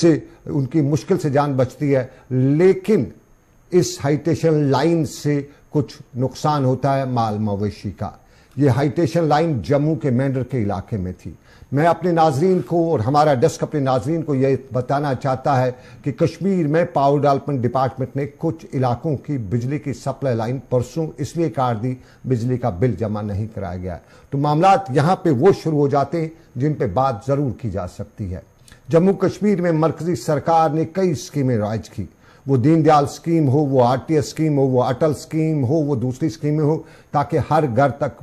से उनकी मुश्किल से जान बचती है लेकिन इस हाइटेशन लाइन से कुछ नुकसान होता है माल मवेशी का ये हाइटेशन लाइन जम्मू के मेंढर के इलाके में थी मैं अपने नाजरीन को और हमारा डेस्क अपने नाजरीन को यह बताना चाहता है कि कश्मीर में पावर डेवलपमेंट डिपार्टमेंट ने कुछ इलाकों की बिजली की सप्लाई लाइन परसों इसलिए काट दी बिजली का बिल जमा नहीं कराया गया तो मामला यहाँ पे वो शुरू हो जाते हैं जिन पे बात ज़रूर की जा सकती है जम्मू कश्मीर में मरकजी सरकार ने कई स्कीमें राइज की वो दीनदयाल स्कीम हो वो आरटीएस स्कीम हो वो अटल स्कीम हो वो दूसरी स्कीमें हो ताकि हर घर तक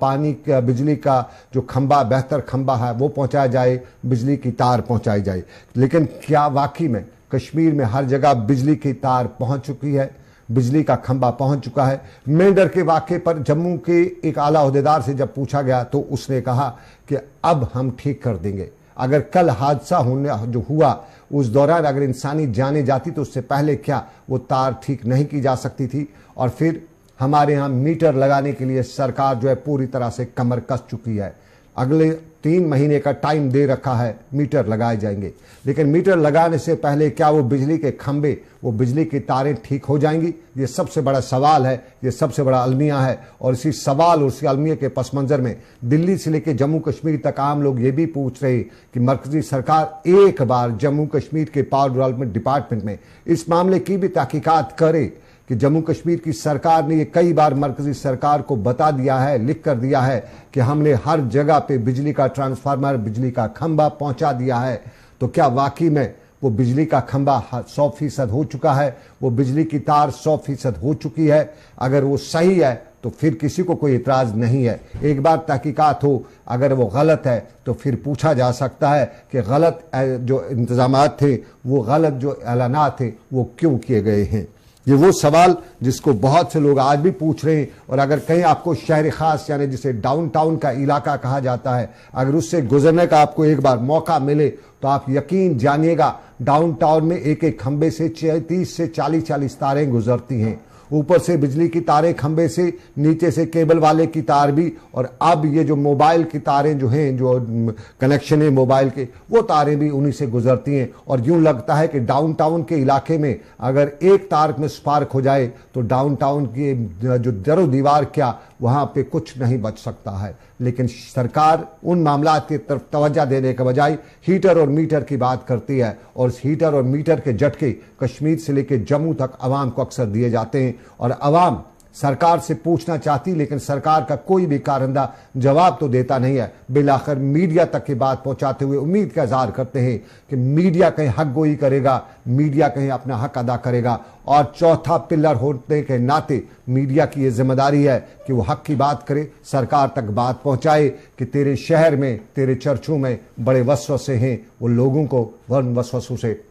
पानी का बिजली का जो खंबा बेहतर खंबा है वो पहुंचाया जाए बिजली की तार पहुंचाई जाए लेकिन क्या वाकई में कश्मीर में हर जगह बिजली की तार पहुंच चुकी है बिजली का खंबा पहुंच चुका है मेंढर के वाक़े पर जम्मू के एक आला अहदेदार से जब पूछा गया तो उसने कहा कि अब हम ठीक कर देंगे अगर कल हादसा होने जो हुआ उस दौरान अगर इंसानी जाने जाती तो उससे पहले क्या वो तार ठीक नहीं की जा सकती थी और फिर हमारे यहाँ मीटर लगाने के लिए सरकार जो है पूरी तरह से कमर कस चुकी है अगले तीन महीने का टाइम दे रखा है मीटर लगाए जाएंगे लेकिन मीटर लगाने से पहले क्या वो बिजली के खंभे वो बिजली की तारें ठीक हो जाएंगी ये सबसे बड़ा सवाल है ये सबसे बड़ा अलमिया है और इसी सवाल और इसी अलमिया के पस मंज़र में दिल्ली से लेकर जम्मू कश्मीर तक आम लोग ये भी पूछ रहे कि मरकजी सरकार एक बार जम्मू कश्मीर के पावर डेवलपमेंट डिपार्टमेंट में इस मामले की भी तहकीकत करे कि जम्मू कश्मीर की सरकार ने ये कई बार मरकजी सरकार को बता दिया है लिख कर दिया है कि हमने हर जगह पे बिजली का ट्रांसफार्मर बिजली का खंबा पहुंचा दिया है तो क्या वाकई में वो बिजली का खंबा सौ फीसद हो चुका है वो बिजली की तार सौ फीसद हो चुकी है अगर वो सही है तो फिर किसी को कोई इतराज नहीं है एक बार तहकीकात हो अगर वो गलत है तो फिर पूछा जा सकता है कि गलत जो इंतजाम थे वो गलत जो ऐलाना थे वो क्यों किए गए हैं ये वो सवाल जिसको बहुत से लोग आज भी पूछ रहे हैं और अगर कहीं आपको शहर खास यानी जिसे डाउनटाउन का इलाका कहा जाता है अगर उससे गुजरने का आपको एक बार मौका मिले तो आप यकीन जानिएगा डाउनटाउन में एक एक खंबे से तीस से चालीस चालीस तारें गुजरती हैं ऊपर से बिजली की तारें खंबे से नीचे से केबल वाले की तार भी और अब ये जो मोबाइल की तारें जो हैं जो कनेक्शन है मोबाइल के वो तारें भी उन्हीं से गुजरती हैं और यूं लगता है कि डाउनटाउन के इलाके में अगर एक तार में स्पार्क हो जाए तो डाउनटाउन की जो दरो दीवार क्या वहाँ पे कुछ नहीं बच सकता है लेकिन सरकार उन मामला की तरफ तवज्जा देने के बजाय हीटर और मीटर की बात करती है और उस हीटर और मीटर के झटके कश्मीर से लेकर जम्मू तक आवाम को अक्सर दिए जाते हैं और आवाम सरकार से पूछना चाहती लेकिन सरकार का कोई भी कारंदा जवाब तो देता नहीं है बिलाखिर मीडिया तक की बात पहुंचाते हुए उम्मीद का इजहार करते हैं कि मीडिया कहीं हक गोई करेगा मीडिया कहीं अपना हक अदा करेगा और चौथा पिलर होने के नाते मीडिया की ये जिम्मेदारी है कि वो हक की बात करे सरकार तक बात पहुंचाए कि तेरे शहर में तेरे चर्चों में बड़े वसवसे हैं वो लोगों को वन वसवसों से